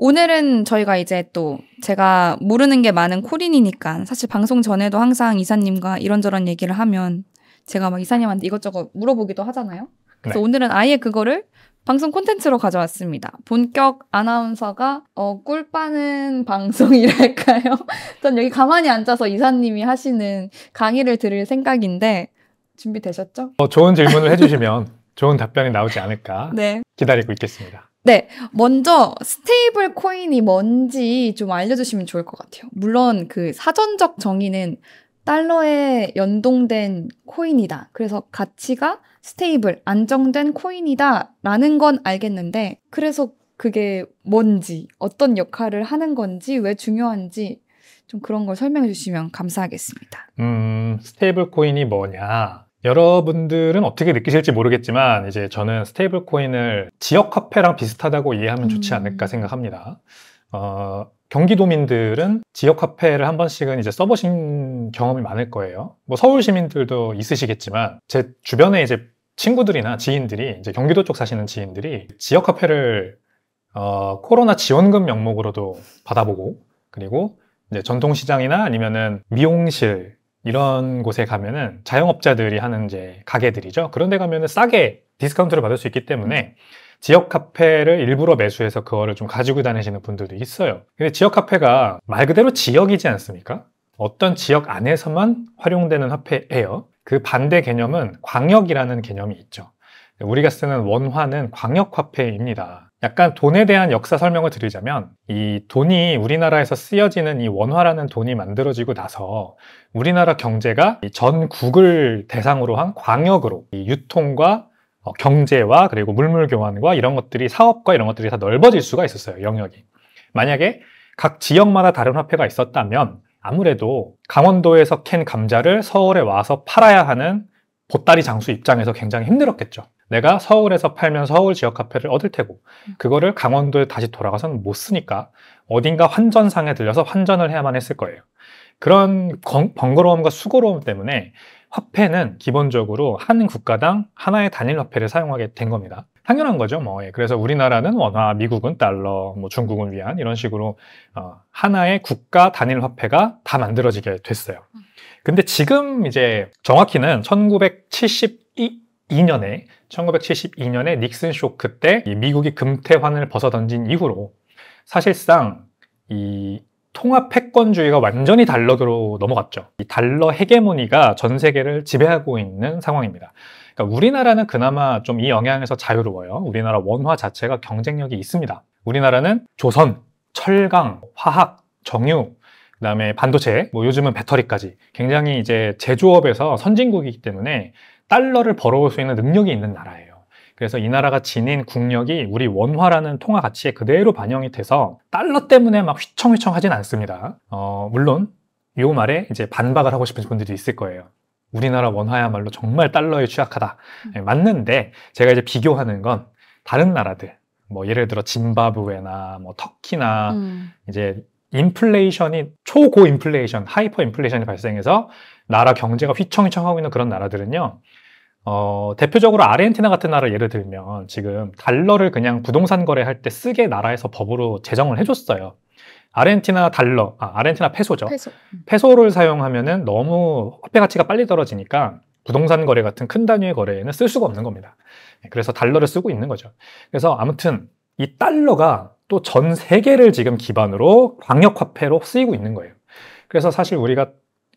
오늘은 저희가 이제 또 제가 모르는 게 많은 코린이니까 사실 방송 전에도 항상 이사님과 이런저런 얘기를 하면 제가 막 이사님한테 이것저것 물어보기도 하잖아요. 그래서 네. 오늘은 아예 그거를 방송 콘텐츠로 가져왔습니다. 본격 아나운서가 어, 꿀 빠는 방송이랄까요? 전 여기 가만히 앉아서 이사님이 하시는 강의를 들을 생각인데 준비되셨죠? 어, 좋은 질문을 해주시면 좋은 답변이 나오지 않을까 네. 기다리고 있겠습니다. 네, 먼저 스테이블 코인이 뭔지 좀 알려주시면 좋을 것 같아요. 물론 그 사전적 정의는 달러에 연동된 코인이다. 그래서 가치가 스테이블, 안정된 코인이다. 라는 건 알겠는데, 그래서 그게 뭔지, 어떤 역할을 하는 건지, 왜 중요한지 좀 그런 걸 설명해 주시면 감사하겠습니다. 음, 스테이블 코인이 뭐냐? 여러분들은 어떻게 느끼실지 모르겠지만 이제 저는 스테이블 코인을 지역 화폐랑 비슷하다고 이해하면 좋지 음. 않을까 생각합니다. 어, 경기도민들은 지역 화폐를 한 번씩은 이제 써보신 경험이 많을 거예요. 뭐 서울 시민들도 있으시겠지만 제 주변에 이제 친구들이나 지인들이 이제 경기도 쪽 사시는 지인들이 지역 화폐를 어, 코로나 지원금 명목으로도 받아보고 그리고 이제 전통시장이나 아니면은 미용실 이런 곳에 가면은 자영업자들이 하는 이제 가게들이죠. 그런데 가면은 싸게 디스카운트를 받을 수 있기 때문에 지역 카페를 일부러 매수해서 그거를 좀 가지고 다니시는 분들도 있어요. 근데 지역 카페가 말 그대로 지역이지 않습니까? 어떤 지역 안에서만 활용되는 화폐예요. 그 반대 개념은 광역이라는 개념이 있죠. 우리가 쓰는 원화는 광역화폐입니다. 약간 돈에 대한 역사 설명을 드리자면 이 돈이 우리나라에서 쓰여지는 이 원화라는 돈이 만들어지고 나서 우리나라 경제가 전국을 대상으로 한 광역으로 유통과 어, 경제와 그리고 물물 교환과 이런 것들이 사업과 이런 것들이 다 넓어질 수가 있었어요 영역이 만약에 각 지역마다 다른 화폐가 있었다면 아무래도 강원도에서 캔 감자를 서울에 와서 팔아야 하는 보따리 장수 입장에서 굉장히 힘들었겠죠 내가 서울에서 팔면 서울 지역 화폐를 얻을 테고 음. 그거를 강원도에 다시 돌아가서는 못 쓰니까 어딘가 환전상에 들려서 환전을 해야만 했을 거예요. 그런 번거로움과 수고로움 때문에 화폐는 기본적으로 한 국가당 하나의 단일 화폐를 사용하게 된 겁니다. 당연한 거죠. 뭐 예, 그래서 우리나라는 원화, 미국은 달러, 뭐 중국은 위안 이런 식으로 어, 하나의 국가 단일 화폐가 다 만들어지게 됐어요. 음. 근데 지금 이제 정확히는 1972년에 1972년에 닉슨 쇼크 때 미국이 금태환을 벗어던진 이후로 사실상 이 통합 패권주의가 완전히 달러로 넘어갔죠. 이 달러 헤게모니가 전 세계를 지배하고 있는 상황입니다. 그러니까 우리나라는 그나마 좀 이 영향에서 자유로워요. 우리나라 원화 자체가 경쟁력이 있습니다. 우리나라는 조선, 철강, 화학, 정유, 그다음에 반도체, 뭐 요즘은 배터리까지 굉장히 이제 제조업에서 선진국이기 때문에 달러를 벌어올 수 있는 능력이 있는 나라예요. 그래서 이 나라가 지닌 국력이 우리 원화라는 통화 가치에 그대로 반영이 돼서 달러 때문에 막 휘청휘청 하진 않습니다. 어, 물론 이 말에 이제 반박을 하고 싶은 분들이 있을 거예요. 우리나라 원화야말로 정말 달러에 취약하다. 음. 예, 맞는데 제가 이제 비교하는 건 다른 나라들 뭐 예를 들어 짐바브웨나 뭐 터키나 음. 이제 인플레이션이 초고 인플레이션, 하이퍼 인플레이션이 발생해서 나라 경제가 휘청휘청하고 있는 그런 나라들은요. 어, 대표적으로 아르헨티나 같은 나라 예를 들면 지금 달러를 그냥 부동산 거래할 때 쓰게 나라에서 법으로 제정을 해줬어요. 아르헨티나 달러, 아, 아르헨티나 페소죠. 페소. 음. 페소를 사용하면은 너무 화폐 가치가 빨리 떨어지니까 부동산 거래 같은 큰 단위의 거래에는 쓸 수가 없는 겁니다. 네, 그래서 달러를 쓰고 있는 거죠. 그래서 아무튼 이 달러가 또전 세계를 지금 기반으로 광역 화폐로 쓰이고 있는 거예요. 그래서 사실 우리가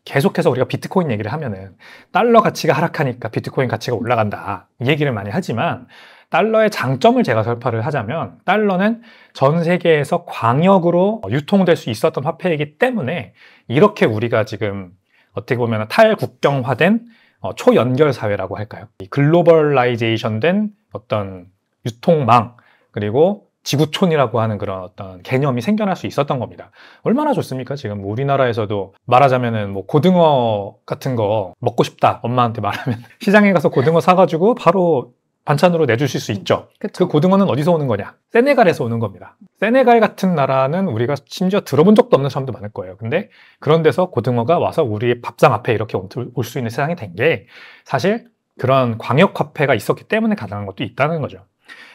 계속해서 우리가 비트코인 얘기를 하면은 달러 가치가 하락하니까 비트코인 가치가 올라간다 이 얘기를 많이 하지만 달러의 장점을 제가 설파를 하자면 달러는 전 세계에서 광역으로 유통될 수 있었던 화폐이기 때문에 이렇게 우리가 지금 어떻게 보면 탈국경화된 어, 초연결 사회라고 할까요? 글로벌라이제이션된 어떤 유통망 그리고 지구촌이라고 하는 그런 어떤 개념이 생겨날 수 있었던 겁니다. 얼마나 좋습니까? 지금 우리나라에서도 말하자면은 뭐 고등어 같은 거 먹고 싶다 엄마한테 말하면 시장에 가서 고등어 사가지고 바로 반찬으로 내주실 수 있죠. 그쵸. 그 고등어는 어디서 오는 거냐? 세네갈에서 오는 겁니다. 세네갈 같은 나라는 우리가 심지어 들어본 적도 없는 사람도 많을 거예요. 근데 그런 데서 고등어가 와서 우리 밥상 앞에 이렇게 올 수 있는 세상이 된 게 사실 그런 광역 화폐가 있었기 때문에 가능한 것도 있다는 거죠.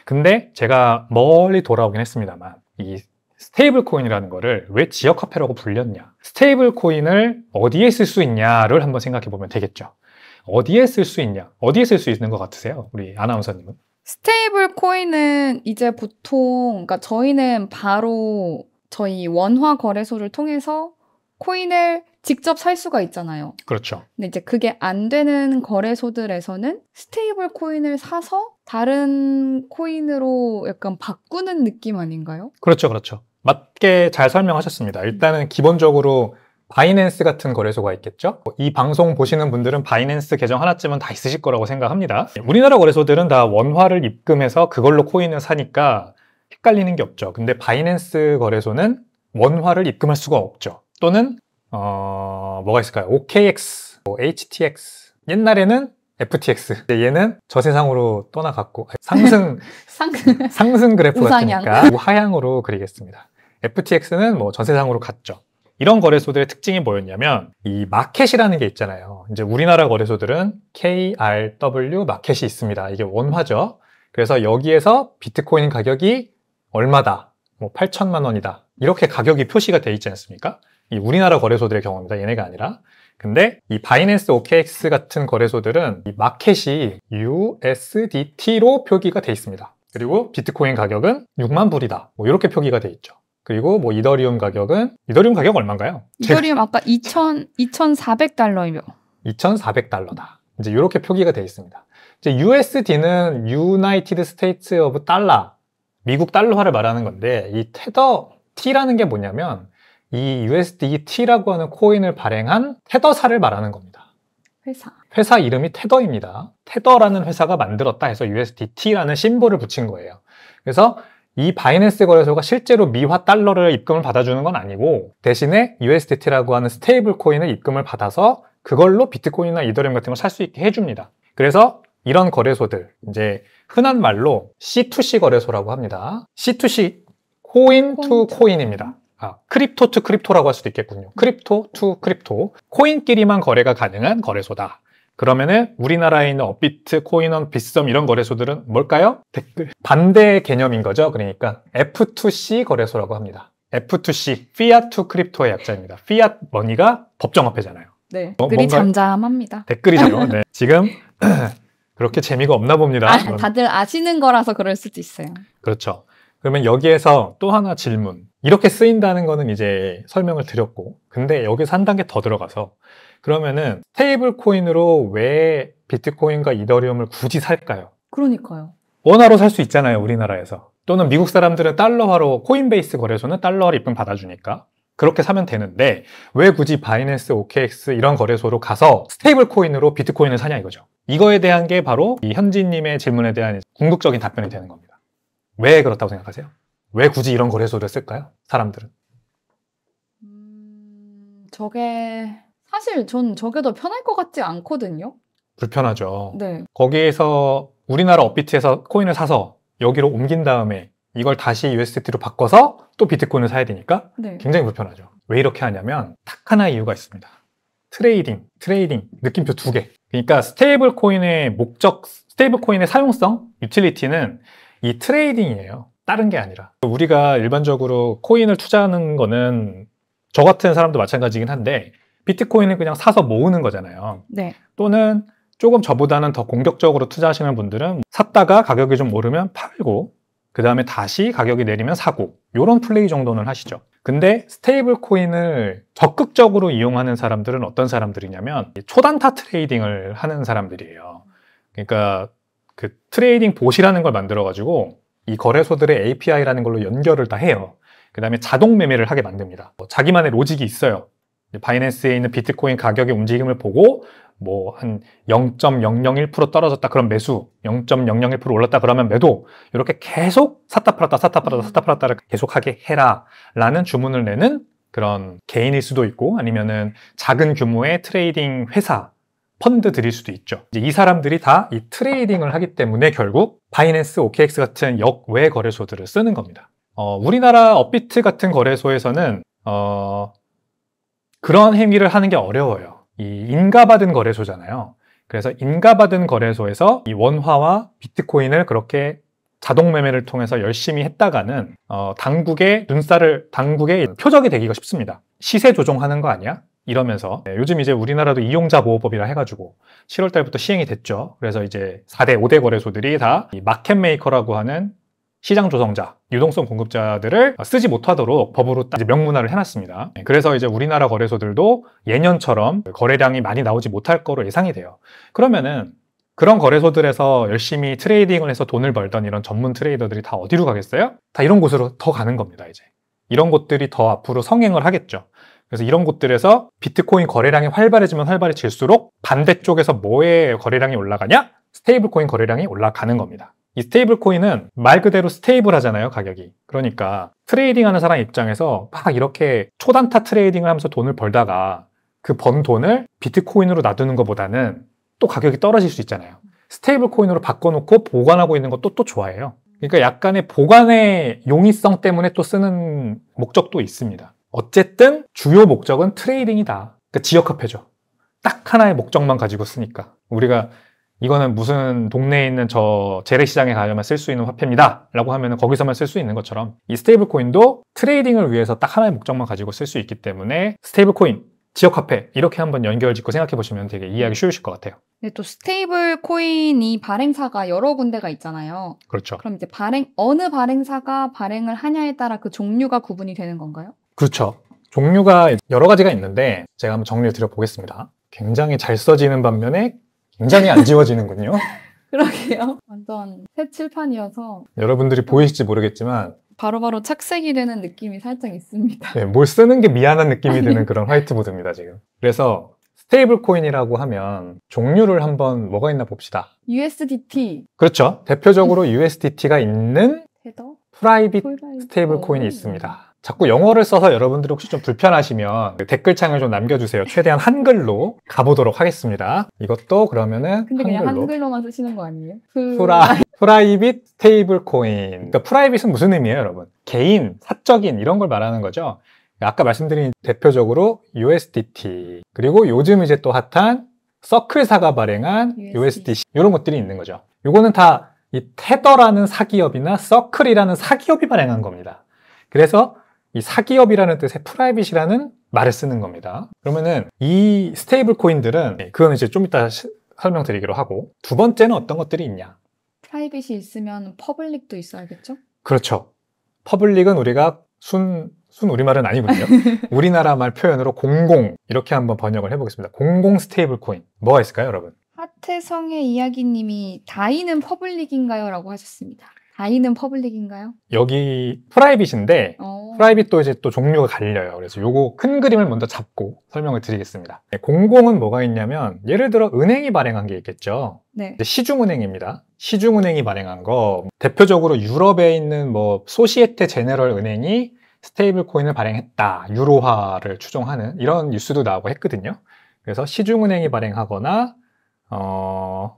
근데 제가 멀리 돌아오긴 했습니다만 이 스테이블 코인이라는 거를 왜 지역 화폐라고 불렸냐 스테이블 코인을 어디에 쓸 수 있냐를 한번 생각해 보면 되겠죠 어디에 쓸 수 있냐 어디에 쓸 수 있는 것 같으세요 우리 아나운서님은 스테이블 코인은 이제 보통 그러니까 저희는 바로 저희 원화 거래소를 통해서 코인을 직접 살 수가 있잖아요. 그렇죠. 근데 이제 그게 안 되는 거래소들에서는 스테이블 코인을 사서 다른 코인으로 약간 바꾸는 느낌 아닌가요? 그렇죠, 그렇죠. 맞게 잘 설명하셨습니다. 일단은 기본적으로 바이낸스 같은 거래소가 있겠죠? 이 방송 보시는 분들은 바이낸스 계정 하나쯤은 다 있으실 거라고 생각합니다. 우리나라 거래소들은 다 원화를 입금해서 그걸로 코인을 사니까 헷갈리는 게 없죠. 근데 바이낸스 거래소는 원화를 입금할 수가 없죠. 또는 어, 뭐가 있을까요? OKX, 뭐 HTX. 옛날에는 FTX. 얘는 저세상으로 떠나갔고 상승 상승, 상승 그래프 같으니까 하향으로 그리겠습니다. FTX는 뭐 전세상으로 갔죠. 이런 거래소들의 특징이 뭐였냐면 이 마켓이라는 게 있잖아요. 이제 우리나라 거래소들은 KRW 마켓이 있습니다. 이게 원화죠. 그래서 여기에서 비트코인 가격이 얼마다, 뭐 8천만 원이다 이렇게 가격이 표시가 돼 있지 않습니까? 우리나라 거래소들의 경우입니다. 얘네가 아니라. 근데 이 바이낸스 OKX 같은 거래소들은 이 마켓이 USDT로 표기가 돼 있습니다. 그리고 비트코인 가격은 6만 불이다. 뭐 이렇게 표기가 돼 있죠. 그리고 뭐 이더리움 가격은 이더리움 가격 얼마인가요? 이더리움 아까 2,000 2,400달러이며 2,400달러다. 이제 이렇게 표기가 돼 있습니다. 이제 USD는 United States of Dollar 미국 달러화를 말하는 건데 이 테더 T라는 게 뭐냐면 이 USDT라고 하는 코인을 발행한 테더사를 말하는 겁니다. 회사. 회사 이름이 테더입니다. 테더라는 회사가 만들었다 해서 USDT라는 심볼을 붙인 거예요. 그래서 이 바이낸스 거래소가 실제로 미화 달러를 입금을 받아주는 건 아니고 대신에 USDT라고 하는 스테이블 코인을 입금을 받아서 그걸로 비트코인이나 이더리움 같은 걸 살 수 있게 해줍니다. 그래서 이런 거래소들 이제 흔한 말로 C2C 거래소라고 합니다. C2C 코인 투 코인입니다. 아, 크립토 투 크립토라고 할 수도 있겠군요. 음. 크립토 투 크립토. 코인끼리만 거래가 가능한 거래소다. 그러면은 우리나라에 있는 업비트, 코인원, 비썸 이런 거래소들은 뭘까요? 댓글. 반대의 개념인 거죠. 그러니까 F2C 거래소라고 합니다. F2C, Fiat to Crypto의 약자입니다. Fiat 머니가 법정화폐잖아요. 네, 어, 댓글이 잠잠합니다. 댓글이죠. 네. 지금 그렇게 재미가 없나 봅니다. 아, 다들 아시는 거라서 그럴 수도 있어요. 그렇죠. 그러면 여기에서 또 하나 질문. 이렇게 쓰인다는 거는 이제 설명을 드렸고 근데 여기서 한 단계 더 들어가서 그러면은 테이블 코인으로 왜 비트코인과 이더리움을 굳이 살까요? 그러니까요. 원화로 살 수 있잖아요, 우리나라에서. 또는 미국 사람들은 달러화로 코인베이스 거래소는 달러화를 입금 받아주니까 그렇게 사면 되는데 왜 굳이 바이낸스, OKX 이런 거래소로 가서 스테이블 코인으로 비트코인을 사냐 이거죠. 이거에 대한 게 바로 이 현지님의 질문에 대한 궁극적인 답변이 되는 겁니다. 왜 그렇다고 생각하세요? 왜 굳이 이런 거래소를 쓸까요? 사람들은? 음, 저게 사실 전 저게 더 편할 것 같지 않거든요. 불편하죠. 네. 거기에서 우리나라 업비트에서 코인을 사서 여기로 옮긴 다음에 이걸 다시 USDT로 바꿔서 또 비트코인을 사야 되니까 네. 굉장히 불편하죠. 왜 이렇게 하냐면 딱하나 이유가 있습니다. 트레이딩, 트레이딩, 느낌표 두 개. 그러니까 스테이블 코인의 목적, 스테이블 코인의 사용성, 유틸리티는 이 트레이딩이에요. 다른 게 아니라 우리가 일반적으로 코인을 투자하는 거는 저 같은 사람도 마찬가지긴 한데 비트코인은 그냥 사서 모으는 거잖아요. 네. 또는 조금 저보다는 더 공격적으로 투자하시는 분들은 샀다가 가격이 좀 오르면 팔고 그 다음에 다시 가격이 내리면 사고 이런 플레이 정도는 하시죠. 근데 스테이블 코인을 적극적으로 이용하는 사람들은 어떤 사람들이냐면 초단타 트레이딩을 하는 사람들이에요. 그러니까 그 트레이딩 보시라는걸 만들어 가지고 이 거래소들의 API라는 걸로 연결을 다 해요. 그 다음에 자동 매매를 하게 만듭니다. 뭐 자기만의 로직이 있어요. 바이낸스에 있는 비트코인 가격의 움직임을 보고 뭐 한 0.001% 떨어졌다 그런 매수, 0.001% 올랐다 그러면 매도 이렇게 계속 샀다 팔았다 샀다 팔았다 샀다 팔았다를 계속하게 해라라는 주문을 내는 그런 개인일 수도 있고 아니면은 작은 규모의 트레이딩 회사 펀드들일 수도 있죠. 이 사람들이 다 이 트레이딩을 하기 때문에 결국 바이낸스, OKX 같은 역외 거래소들을 쓰는 겁니다. 어, 우리나라 업비트 같은 거래소에서는 어, 그런 행위를 하는 게 어려워요. 이 인가받은 거래소잖아요. 그래서 인가받은 거래소에서 이 원화와 비트코인을 그렇게 자동 매매를 통해서 열심히 했다가는 어, 당국의 눈살을 당국의 표적이 되기가 쉽습니다. 시세 조종하는 거 아니야? 이러면서 네, 요즘 이제 우리나라도 이용자 보호법이라 해가지고 7월 달부터 시행이 됐죠. 그래서 이제 4대, 5대 거래소들이 다 마켓 메이커라고 하는 시장 조성자, 유동성 공급자들을 쓰지 못하도록 법으로 명문화를 해놨습니다. 네, 그래서 이제 우리나라 거래소들도 예년처럼 거래량이 많이 나오지 못할 거로 예상이 돼요. 그러면은 그런 거래소들에서 열심히 트레이딩을 해서 돈을 벌던 이런 전문 트레이더들이 다 어디로 가겠어요? 다 이런 곳으로 더 가는 겁니다, 이제. 이런 곳들이 더 앞으로 성행을 하겠죠. 그래서 이런 곳들에서 비트코인 거래량이 활발해지면 활발해질수록 반대쪽에서 뭐에 거래량이 올라가냐? 스테이블 코인 거래량이 올라가는 겁니다. 이 스테이블 코인은 말 그대로 스테이블 하잖아요, 가격이. 그러니까 트레이딩 하는 사람 입장에서 막 이렇게 초단타 트레이딩을 하면서 돈을 벌다가 그 번 돈을 비트코인으로 놔두는 것보다는 또 가격이 떨어질 수 있잖아요. 스테이블 코인으로 바꿔놓고 보관하고 있는 것도 또 좋아해요. 그러니까 약간의 보관의 용이성 때문에 또 쓰는 목적도 있습니다. 어쨌든 주요 목적은 트레이딩이다. 그러니까 지역화폐죠. 딱 하나의 목적만 가지고 쓰니까. 우리가 이거는 무슨 동네에 있는 저 재래시장에 가려면 쓸 수 있는 화폐입니다 라고 하면 거기서만 쓸 수 있는 것처럼 이 스테이블 코인도 트레이딩을 위해서 딱 하나의 목적만 가지고 쓸 수 있기 때문에 스테이블 코인, 지역화폐 이렇게 한번 연결 짓고 생각해 보시면 되게 이해하기 음. 쉬우실 것 같아요 네, 또 스테이블 코인이 발행사가 여러 군데가 있잖아요 그렇죠 그럼 이제 발행 어느 발행사가 발행을 하냐에 따라 그 종류가 구분이 되는 건가요? 그렇죠. 종류가 여러 가지가 있는데 제가 한번 정리해 드려 보겠습니다. 굉장히 잘 써지는 반면에 굉장히 안 지워지는군요. 그러게요. 완전 새 칠판이어서 여러분들이 보이실지 모르겠지만 바로바로 바로 착색이 되는 느낌이 살짝 있습니다. 네, 뭘 쓰는 게 미안한 느낌이 드는 그런 화이트보드입니다, 지금. 그래서 스테이블 코인이라고 하면 종류를 한번 뭐가 있나 봅시다. USDT. 그렇죠. 대표적으로 USDT가 있는 테더? 프라이빗 스테이블 코인이 어. 있습니다. 자꾸 영어를 써서 여러분들 이 혹시 좀 불편하시면 댓글창을 좀 남겨주세요. 최대한 한글로 가보도록 하겠습니다. 이것도 그러면은 근데 한글로. 그냥 한글로만 쓰시는 거 아니에요? 그... 프라이, 프라이빗 테이블 코인. 그러니까 프라이빗은 무슨 의미예요, 여러분? 개인, 사적인 이런 걸 말하는 거죠. 아까 말씀드린 대표적으로 USDT 그리고 요즘 이제 또 핫한 서클사가 발행한 USDC 이런 것들이 있는 거죠. 이거는 다 이 테더라는 사기업이나 서클이라는 사기업이 발행한 겁니다. 그래서 이 사기업이라는 뜻의 프라이빗이라는 말을 쓰는 겁니다. 그러면은 이 스테이블 코인들은 네, 그건 이제 좀 이따 시, 설명드리기로 하고 두 번째는 어떤 것들이 있냐? 프라이빗이 있으면 퍼블릭도 있어야겠죠? 그렇죠. 퍼블릭은 우리가 순, 순 우리말은 아니군요. 우리나라 말 표현으로 공공 이렇게 한번 번역을 해보겠습니다. 공공 스테이블 코인 뭐가 있을까요, 여러분? 하태성의 이야기님이 다이는 퍼블릭인가요? 라고 하셨습니다. 아이는 퍼블릭인가요? 여기 프라이빗인데 오. 어. 프라이빗도 이제 또 종류가 갈려요. 그래서 요거 큰 그림을 먼저 잡고 설명을 드리겠습니다. 네, 공공은 뭐가 있냐면 예를 들어 은행이 발행한 게 있겠죠. 네. 시중은행입니다. 시중은행이 발행한 거 대표적으로 유럽에 있는 뭐 소시에테 제네럴 은행이 스테이블 코인을 발행했다. 유로화를 추종하는 이런 뉴스도 나오고 했거든요. 그래서 시중은행이 발행하거나 어,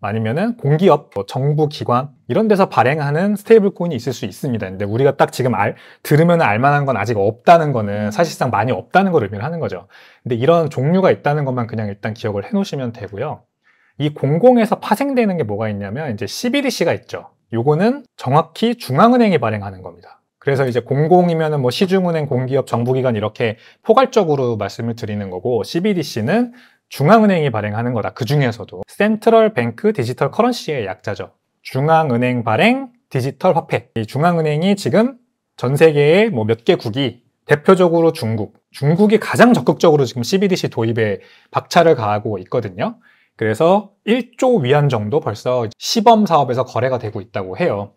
아니면은 공기업, 뭐 정부 기관 이런 데서 발행하는 스테이블 코인이 있을 수 있습니다. 근데 우리가 딱 지금 알, 들으면 알만한 건 아직 없다는 거는 사실상 많이 없다는 걸 의미를 하는 거죠. 근데 이런 종류가 있다는 것만 그냥 일단 기억을 해놓으시면 되고요. 이 공공에서 파생되는 게 뭐가 있냐면 이제 CBDC가 있죠. 요거는 정확히 중앙은행이 발행하는 겁니다. 그래서 이제 공공이면은 뭐 시중은행, 공기업, 정부기관 이렇게 포괄적으로 말씀을 드리는 거고 CBDC는 중앙은행이 발행하는 거다. 그 중에서도 센트럴 뱅크 디지털 커런시의 약자죠. 중앙은행 발행 디지털 화폐. 이 중앙은행이 지금 전 세계의 뭐몇 개국이 대표적으로 중국. 중국이 가장 적극적으로 지금 CBDC 도입에 박차를 가하고 있거든요. 그래서 1조 위안 정도 벌써 시범 사업에서 거래가 되고 있다고 해요.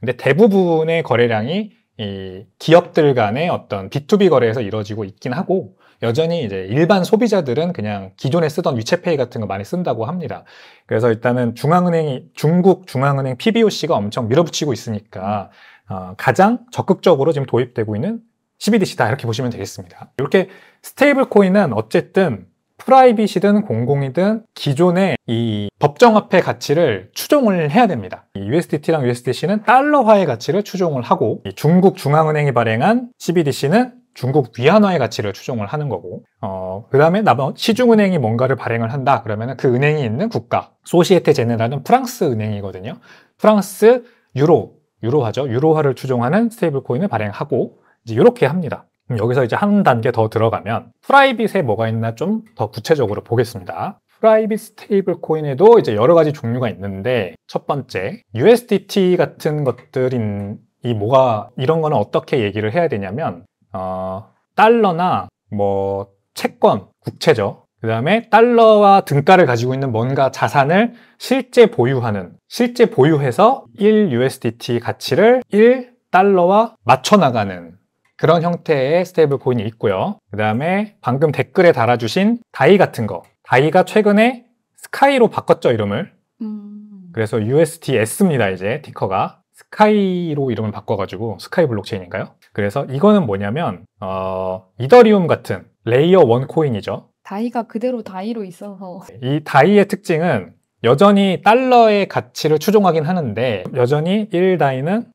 근데 대부분의 거래량이 이 기업들 간의 어떤 B2B 거래에서 이루어지고 있긴 하고 여전히 이제 일반 소비자들은 그냥 기존에 쓰던 위챗페이 같은 거 많이 쓴다고 합니다. 그래서 일단은 중앙은행이 중국 중앙은행 PBOC가 엄청 밀어붙이고 있으니까 어, 가장 적극적으로 지금 도입되고 있는 CBDC다 이렇게 보시면 되겠습니다. 이렇게 스테이블 코인은 어쨌든 프라이빗이든 공공이든 기존의 이 법정화폐 가치를 추종을 해야 됩니다. USDT랑 USDC는 달러화의 가치를 추종을 하고 중국 중앙은행이 발행한 CBDC는 중국 위안화의 가치를 추종을 하는 거고 어, 그 다음에 시중은행이 뭔가를 발행을 한다 그러면 그 은행이 있는 국가 소시에테 제네라는 프랑스 은행이거든요 프랑스 유로 유로화죠 유로화를 추종하는 스테이블 코인을 발행하고 이제 이렇게 합니다 여기서 이제 한 단계 더 들어가면 프라이빗에 뭐가 있나 좀 더 구체적으로 보겠습니다 프라이빗 스테이블 코인에도 이제 여러 가지 종류가 있는데 첫 번째 USDT 같은 것들인 이 뭐가 이런 거는 어떻게 얘기를 해야 되냐면 어, 달러나 뭐 채권, 국채죠. 그 다음에 달러와 등가를 가지고 있는 뭔가 자산을 실제 보유하는, 실제 보유해서 1USDT 가치를 1달러와 맞춰나가는 그런 형태의 스테이블 코인이 있고요. 그 다음에 방금 댓글에 달아주신 다이 같은 거. 다이가 최근에 스카이로 바꿨죠, 이름을. 음... 그래서 USDS입니다, 이제, 티커가. 스카이로 이름을 바꿔가지고, 스카이 블록체인인가요? 그래서 이거는 뭐냐면 어, 이더리움 같은 레이어 원 코인이죠. 다이가 그대로 다이로 있어서 이 다이의 특징은 여전히 달러의 가치를 추종하긴 하는데 여전히 1다이는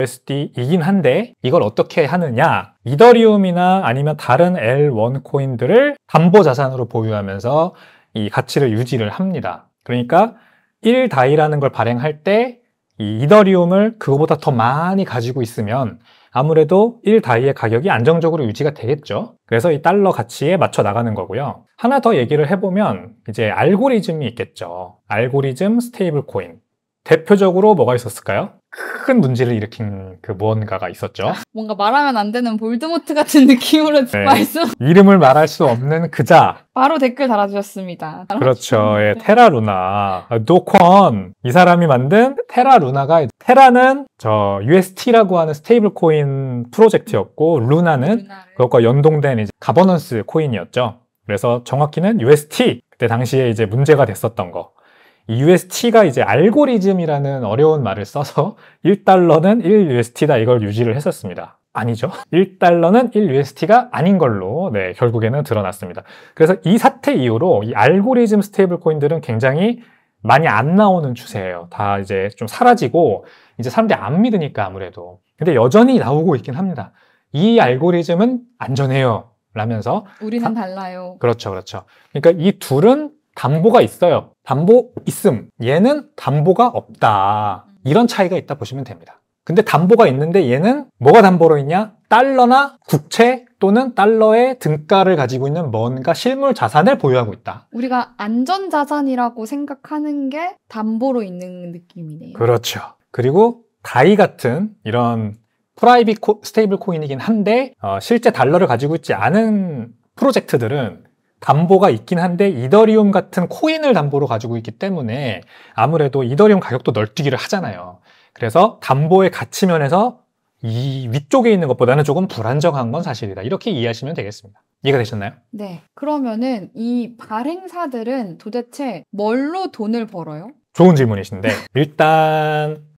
USD이긴 한데 이걸 어떻게 하느냐 이더리움이나 아니면 다른 L1 코인들을 담보 자산으로 보유하면서 이 가치를 유지를 합니다 그러니까 1다이라는 걸 발행할 때 이 이더리움을 그거보다 더 많이 가지고 있으면 아무래도 1다이의 가격이 안정적으로 유지가 되겠죠. 그래서 이 달러 가치에 맞춰 나가는 거고요. 하나 더 얘기를 해보면 이제 알고리즘이 있겠죠. 알고리즘 스테이블 코인. 대표적으로 뭐가 있었을까요? 큰 문제를 일으킨 그 무언가가 있었죠. 뭔가 말하면 안 되는 볼드모트 같은 느낌으로 네. 말씀. 이름을 말할 수 없는 그자. 바로 댓글 달아주셨습니다. 그렇죠. 예, 테라 루나. 노콘. 아, 이 사람이 만든 테라 루나가, 테라는 저 UST라고 하는 스테이블 코인 프로젝트였고, 루나는 루나를. 그것과 연동된 이제 가버넌스 코인이었죠. 그래서 정확히는 UST. 그때 당시에 이제 문제가 됐었던 거. UST가 이제 알고리즘이라는 어려운 말을 써서 1달러는 1UST다 이걸 유지를 했었습니다. 아니죠. 1달러는 1UST가 아닌 걸로 네, 결국에는 드러났습니다. 그래서 이 사태 이후로 이 알고리즘 스테이블 코인들은 굉장히 많이 안 나오는 추세예요. 다 이제 좀 사라지고 이제 사람들이 안 믿으니까 아무래도. 근데 여전히 나오고 있긴 합니다. 이 알고리즘은 안전해요. 라면서 우리는 사... 달라요. 그렇죠. 그렇죠. 그러니까 이 둘은 담보가 있어요. 담보 있음. 얘는 담보가 없다. 음. 이런 차이가 있다 보시면 됩니다. 근데 담보가 있는데 얘는 뭐가 담보로 있냐? 달러나 국채 또는 달러의 등가를 가지고 있는 뭔가 실물 자산을 보유하고 있다. 우리가 안전 자산이라고 생각하는 게 담보로 있는 느낌이네요. 그렇죠. 그리고 다이 같은 이런 프라이빗 코, 스테이블 코인이긴 한데 어, 실제 달러를 가지고 있지 않은 프로젝트들은 담보가 있긴 한데 이더리움 같은 코인을 담보로 가지고 있기 때문에 아무래도 이더리움 가격도 널뛰기를 하잖아요. 그래서 담보의 가치 면에서 이 위쪽에 있는 것보다는 조금 불안정한 건 사실이다. 이렇게 이해하시면 되겠습니다. 이해가 되셨나요? 네. 그러면은 이 발행사들은 도대체 뭘로 돈을 벌어요? 좋은 질문이신데 일단